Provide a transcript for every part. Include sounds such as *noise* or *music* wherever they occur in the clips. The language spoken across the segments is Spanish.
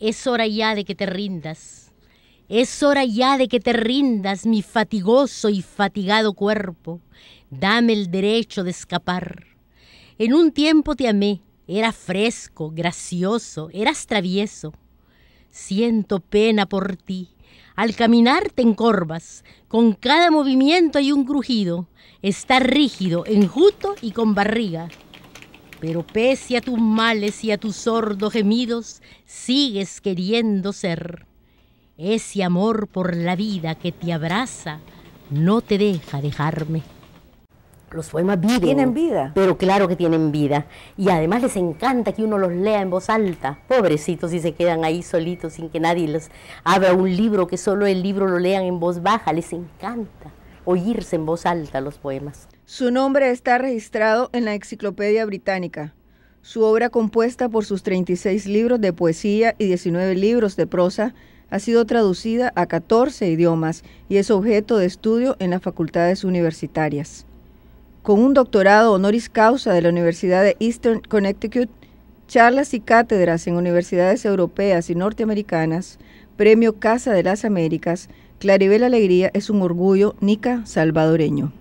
Es hora ya de que te rindas. Es hora ya de que te rindas, mi fatigoso y fatigado cuerpo. Dame el derecho de escapar. En un tiempo te amé, era fresco, gracioso, eras travieso. Siento pena por ti. Al caminar te encorvas, con cada movimiento hay un crujido. Está rígido, enjuto y con barriga. Pero pese a tus males y a tus sordos gemidos, sigues queriendo ser. Ese amor por la vida que te abraza no te deja dejarme. Los poemas viven. Tienen vida. Pero claro que tienen vida. Y además les encanta que uno los lea en voz alta. Pobrecitos si se quedan ahí solitos sin que nadie les abra un libro, que solo el libro lo lean en voz baja. Les encanta oírse en voz alta los poemas. Su nombre está registrado en la Enciclopedia Británica. Su obra compuesta por sus 36 libros de poesía y 19 libros de prosa ha sido traducida a 14 idiomas y es objeto de estudio en las facultades universitarias. Con un doctorado honoris causa de la Universidad de Eastern Connecticut, charlas y cátedras en universidades europeas y norteamericanas, Premio Casa de las Américas, Claribel Alegría es un orgullo nica salvadoreño.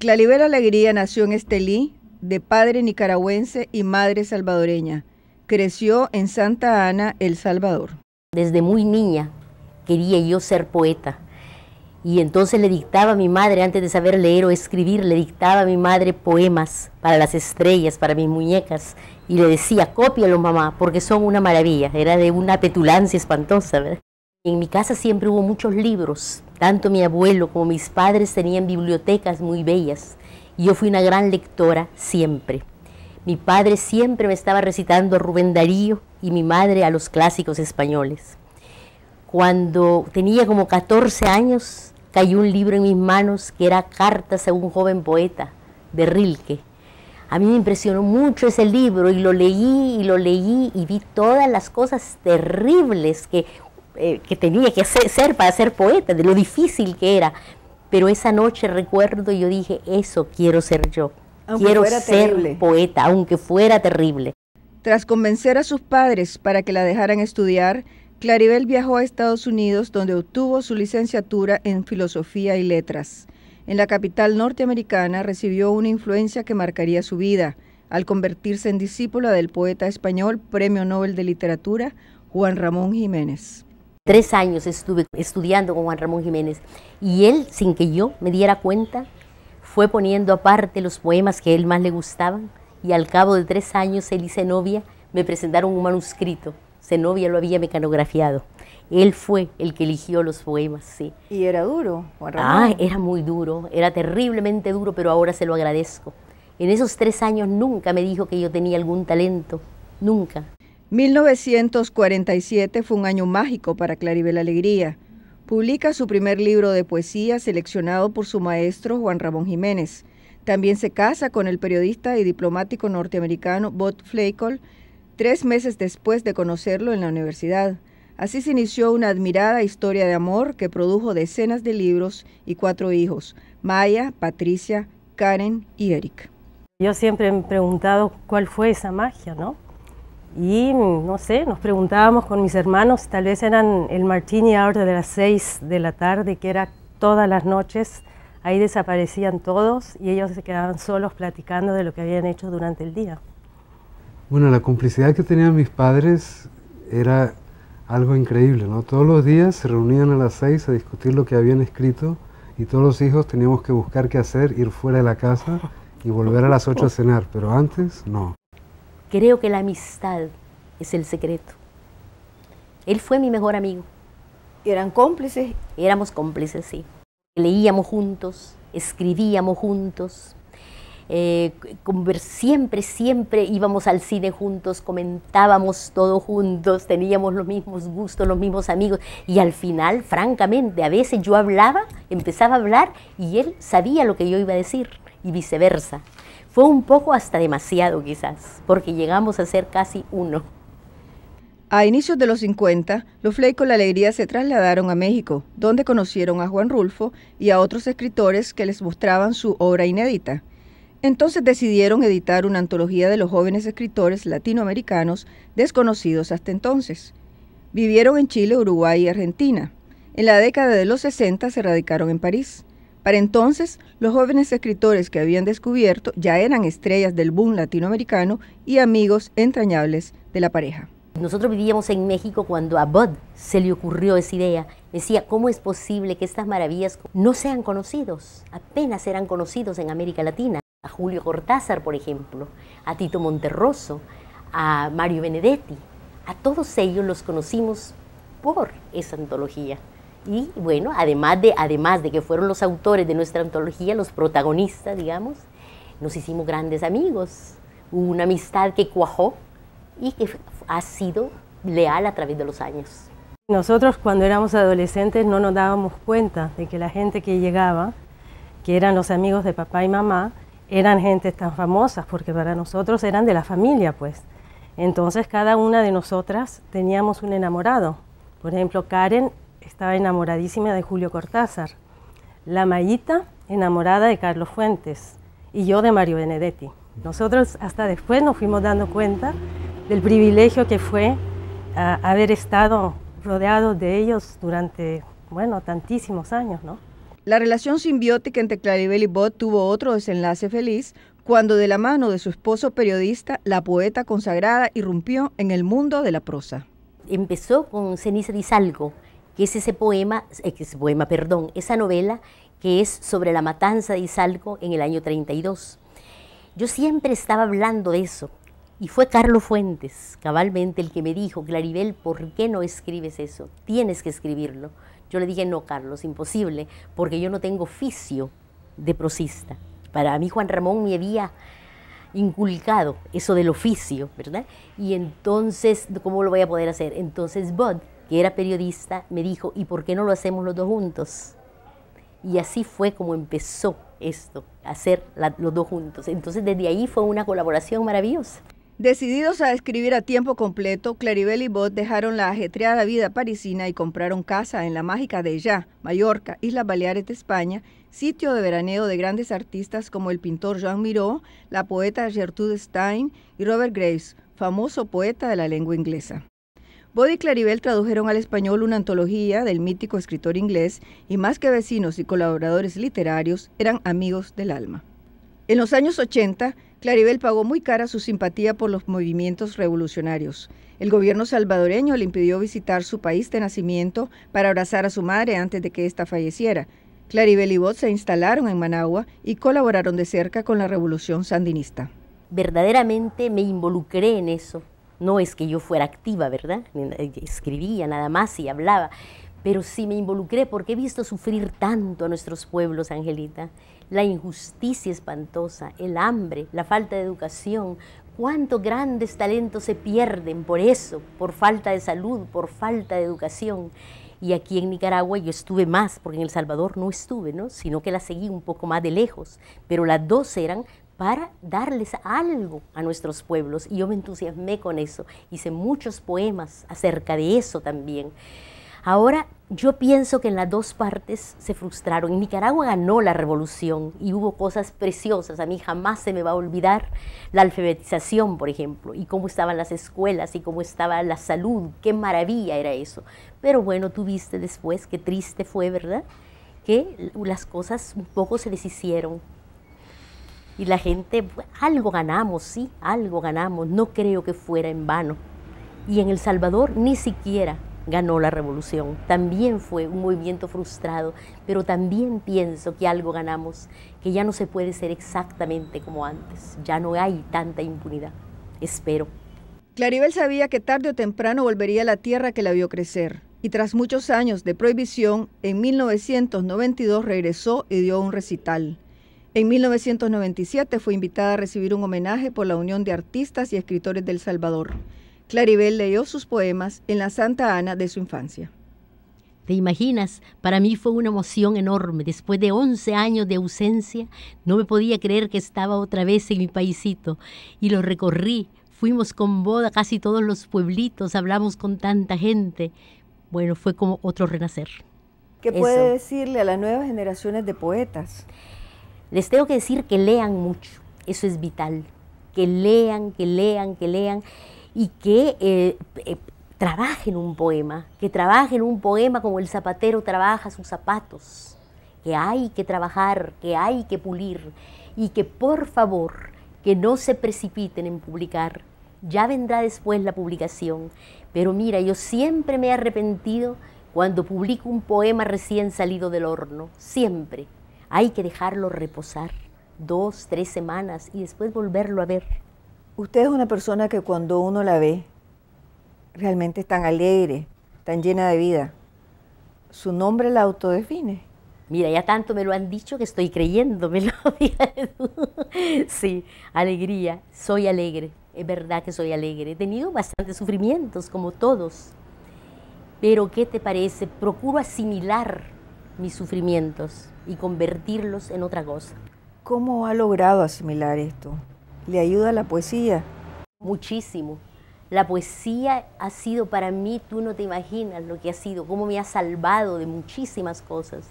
Claribel Alegría nació en Estelí, de padre nicaragüense y madre salvadoreña. Creció en Santa Ana, El Salvador. Desde muy niña quería yo ser poeta. Y entonces le dictaba a mi madre, antes de saber leer o escribir, le dictaba a mi madre poemas para las estrellas, para mis muñecas. Y le decía, cópialo mamá, porque son una maravilla. Era de una petulancia espantosa. ¿verdad? En mi casa siempre hubo muchos libros, tanto mi abuelo como mis padres tenían bibliotecas muy bellas y yo fui una gran lectora siempre. Mi padre siempre me estaba recitando a Rubén Darío y mi madre a los clásicos españoles. Cuando tenía como 14 años cayó un libro en mis manos que era Cartas a un joven poeta de Rilke. A mí me impresionó mucho ese libro y lo leí y lo leí y vi todas las cosas terribles que eh, que tenía que ser, para ser poeta, de lo difícil que era. Pero esa noche recuerdo, yo dije, eso quiero ser yo. quiero ser poeta, aunque fuera terrible. Tras convencer a sus padres para que la dejaran estudiar, Claribel viajó a Estados Unidos donde obtuvo su licenciatura en Filosofía y Letras. En la capital norteamericana recibió una influencia que marcaría su vida, al convertirse en discípula del poeta español, Premio Nobel de Literatura, Juan Ramón Jiménez. Tres años estuve estudiando con Juan Ramón Jiménez y él, sin que yo me diera cuenta, fue poniendo aparte los poemas que él más le gustaban y al cabo de tres años él y Zenobia me presentaron un manuscrito. Zenobia lo había mecanografiado. Él fue el que eligió los poemas, sí. ¿Y era duro, Juan Ramón? Ah, era muy duro, era terriblemente duro, pero ahora se lo agradezco. En esos tres años nunca me dijo que yo tenía algún talento, nunca. 1947 fue un año mágico para Claribel Alegría. Publica su primer libro de poesía seleccionado por su maestro Juan Ramón Jiménez. También se casa con el periodista y diplomático norteamericano Bob Flaycol tres meses después de conocerlo en la universidad. Así se inició una admirada historia de amor que produjo decenas de libros y cuatro hijos, Maya, Patricia, Karen y Eric. Yo siempre me he preguntado cuál fue esa magia, ¿no? y no sé, nos preguntábamos con mis hermanos, tal vez eran el martini hour de las 6 de la tarde, que era todas las noches, ahí desaparecían todos y ellos se quedaban solos platicando de lo que habían hecho durante el día. Bueno, la complicidad que tenían mis padres era algo increíble, ¿no? Todos los días se reunían a las seis a discutir lo que habían escrito y todos los hijos teníamos que buscar qué hacer, ir fuera de la casa y volver a las 8 a cenar, pero antes no. Creo que la amistad es el secreto. Él fue mi mejor amigo. ¿Eran cómplices? Éramos cómplices, sí. Leíamos juntos, escribíamos juntos, eh, siempre, siempre íbamos al cine juntos, comentábamos todo juntos, teníamos los mismos gustos, los mismos amigos. Y al final, francamente, a veces yo hablaba, empezaba a hablar y él sabía lo que yo iba a decir y viceversa. Fue un poco hasta demasiado quizás, porque llegamos a ser casi uno. A inicios de los 50, los Fleco con la Alegría se trasladaron a México, donde conocieron a Juan Rulfo y a otros escritores que les mostraban su obra inédita. Entonces decidieron editar una antología de los jóvenes escritores latinoamericanos desconocidos hasta entonces. Vivieron en Chile, Uruguay y Argentina. En la década de los 60 se radicaron en París. Para entonces, los jóvenes escritores que habían descubierto ya eran estrellas del boom latinoamericano y amigos entrañables de la pareja. Nosotros vivíamos en México cuando a Bud se le ocurrió esa idea. Decía, ¿cómo es posible que estas maravillas no sean conocidos? Apenas eran conocidos en América Latina. A Julio Cortázar, por ejemplo, a Tito Monterroso, a Mario Benedetti. A todos ellos los conocimos por esa antología. Y bueno, además de, además de que fueron los autores de nuestra antología, los protagonistas, digamos, nos hicimos grandes amigos, una amistad que cuajó y que ha sido leal a través de los años. Nosotros cuando éramos adolescentes no nos dábamos cuenta de que la gente que llegaba, que eran los amigos de papá y mamá, eran gentes tan famosas, porque para nosotros eran de la familia, pues. Entonces cada una de nosotras teníamos un enamorado. Por ejemplo, Karen estaba enamoradísima de Julio Cortázar, la Mayita enamorada de Carlos Fuentes y yo de Mario Benedetti. Nosotros hasta después nos fuimos dando cuenta del privilegio que fue ah, haber estado rodeado de ellos durante, bueno, tantísimos años, La relación simbiótica entre Claribel y Bot tuvo otro desenlace feliz cuando de la mano de su esposo periodista, la poeta consagrada irrumpió en el mundo de la prosa. Empezó con Ceniza Salgo que es ese poema, eh, ese poema, perdón, esa novela que es sobre la matanza de Isalco en el año 32. Yo siempre estaba hablando de eso y fue Carlos Fuentes, cabalmente, el que me dijo, Claribel, ¿por qué no escribes eso? Tienes que escribirlo. Yo le dije, no, Carlos, imposible, porque yo no tengo oficio de prosista. Para mí Juan Ramón me había inculcado eso del oficio, ¿verdad? Y entonces, ¿cómo lo voy a poder hacer? Entonces Bud que era periodista, me dijo, ¿y por qué no lo hacemos los dos juntos? Y así fue como empezó esto, hacer los dos juntos. Entonces desde ahí fue una colaboración maravillosa. Decididos a escribir a tiempo completo, Claribel y Bot dejaron la ajetreada vida parisina y compraron casa en la mágica de Ya, Mallorca, Islas Baleares de España, sitio de veraneo de grandes artistas como el pintor Joan Miró, la poeta Gertrude Stein y Robert Graves, famoso poeta de la lengua inglesa. Bode y Claribel tradujeron al español una antología del mítico escritor inglés y más que vecinos y colaboradores literarios, eran amigos del alma. En los años 80, Claribel pagó muy cara su simpatía por los movimientos revolucionarios. El gobierno salvadoreño le impidió visitar su país de nacimiento para abrazar a su madre antes de que ésta falleciera. Claribel y Bot se instalaron en Managua y colaboraron de cerca con la revolución sandinista. Verdaderamente me involucré en eso no es que yo fuera activa, ¿verdad? Eh, escribía nada más y hablaba, pero sí me involucré porque he visto sufrir tanto a nuestros pueblos, Angelita. La injusticia espantosa, el hambre, la falta de educación, cuántos grandes talentos se pierden por eso, por falta de salud, por falta de educación. Y aquí en Nicaragua yo estuve más, porque en El Salvador no estuve, ¿no? sino que la seguí un poco más de lejos, pero las dos eran para darles algo a nuestros pueblos. Y yo me entusiasmé con eso. Hice muchos poemas acerca de eso también. Ahora yo pienso que en las dos partes se frustraron. En Nicaragua ganó la revolución y hubo cosas preciosas. A mí jamás se me va a olvidar la alfabetización, por ejemplo, y cómo estaban las escuelas y cómo estaba la salud. Qué maravilla era eso. Pero bueno, tú viste después qué triste fue, ¿verdad? Que las cosas un poco se deshicieron y la gente, algo ganamos, sí, algo ganamos, no creo que fuera en vano. Y en El Salvador ni siquiera ganó la revolución. También fue un movimiento frustrado, pero también pienso que algo ganamos, que ya no se puede ser exactamente como antes, ya no hay tanta impunidad, espero. Claribel sabía que tarde o temprano volvería a la tierra que la vio crecer, y tras muchos años de prohibición, en 1992 regresó y dio un recital. En 1997 fue invitada a recibir un homenaje por la Unión de Artistas y Escritores del Salvador. Claribel leyó sus poemas en la Santa Ana de su infancia. ¿Te imaginas? Para mí fue una emoción enorme. Después de 11 años de ausencia, no me podía creer que estaba otra vez en mi paisito y lo recorrí. Fuimos con boda casi todos los pueblitos, hablamos con tanta gente. Bueno, fue como otro renacer. ¿Qué puede decirle a las nuevas generaciones de poetas? Les tengo que decir que lean mucho, eso es vital, que lean, que lean, que lean y que eh, eh, trabajen un poema, que trabajen un poema como el zapatero trabaja sus zapatos, que hay que trabajar, que hay que pulir y que por favor que no se precipiten en publicar. Ya vendrá después la publicación, pero mira, yo siempre me he arrepentido cuando publico un poema recién salido del horno, siempre. Hay que dejarlo reposar dos, tres semanas y después volverlo a ver. Usted es una persona que cuando uno la ve, realmente es tan alegre, tan llena de vida. Su nombre la autodefine. Mira, ya tanto me lo han dicho que estoy creyéndomelo. *laughs* sí, alegría. Soy alegre. Es verdad que soy alegre. He tenido bastantes sufrimientos, como todos. Pero, ¿qué te parece? Procuro asimilar mis sufrimientos y convertirlos en otra cosa. ¿Cómo ha logrado asimilar esto? ¿Le ayuda la poesía? Muchísimo. La poesía ha sido para mí, tú no te imaginas lo que ha sido, cómo me ha salvado de muchísimas cosas.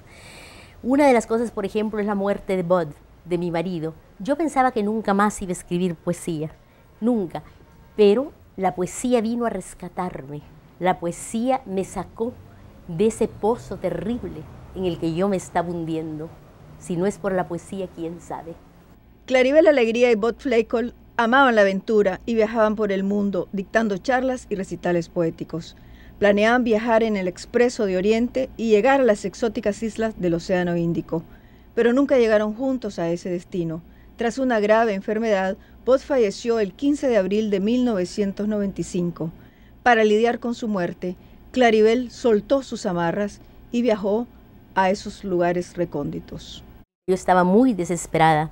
Una de las cosas, por ejemplo, es la muerte de Bud, de mi marido. Yo pensaba que nunca más iba a escribir poesía, nunca, pero la poesía vino a rescatarme. La poesía me sacó de ese pozo terrible en el que yo me estaba hundiendo. Si no es por la poesía, quién sabe. Claribel Alegría y Bot Flaycol amaban la aventura y viajaban por el mundo dictando charlas y recitales poéticos. Planeaban viajar en el Expreso de Oriente y llegar a las exóticas islas del Océano Índico, pero nunca llegaron juntos a ese destino. Tras una grave enfermedad, Bot falleció el 15 de abril de 1995. Para lidiar con su muerte, Claribel soltó sus amarras y viajó a esos lugares recónditos. Yo estaba muy desesperada.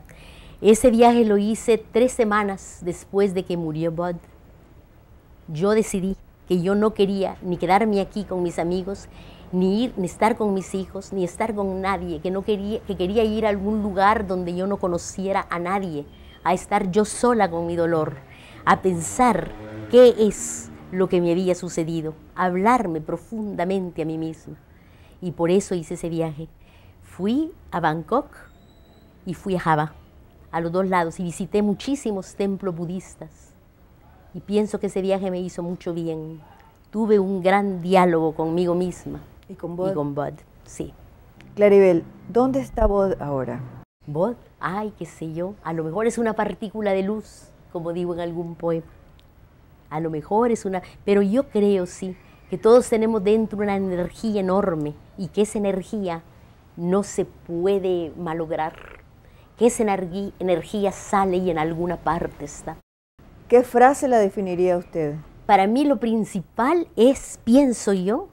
Ese viaje lo hice tres semanas después de que murió Bud. Yo decidí que yo no quería ni quedarme aquí con mis amigos, ni ir, ni estar con mis hijos, ni estar con nadie, que no quería, que quería ir a algún lugar donde yo no conociera a nadie, a estar yo sola con mi dolor, a pensar qué es lo que me había sucedido, a hablarme profundamente a mí misma y por eso hice ese viaje. Fui a Bangkok y fui a Java, a los dos lados, y visité muchísimos templos budistas. Y pienso que ese viaje me hizo mucho bien. Tuve un gran diálogo conmigo misma. ¿Y con Bod? Y con sí. Claribel, ¿dónde está Bod ahora? Bod, ay, qué sé yo, a lo mejor es una partícula de luz, como digo en algún poema. A lo mejor es una, pero yo creo sí que todos tenemos dentro una energía enorme y que esa energía no se puede malograr, que esa energía sale y en alguna parte está. ¿Qué frase la definiría usted? Para mí lo principal es, pienso yo,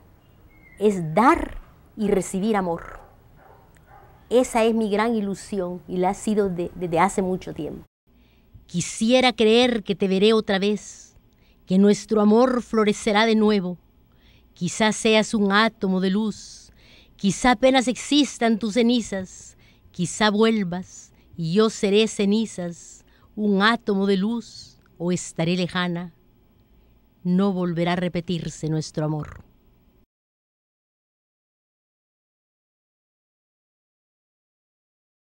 es dar y recibir amor. Esa es mi gran ilusión y la ha sido desde hace mucho tiempo. Quisiera creer que te veré otra vez, que nuestro amor florecerá de nuevo Quizás seas un átomo de luz, quizá apenas existan tus cenizas, quizá vuelvas y yo seré cenizas, un átomo de luz o estaré lejana. No volverá a repetirse nuestro amor.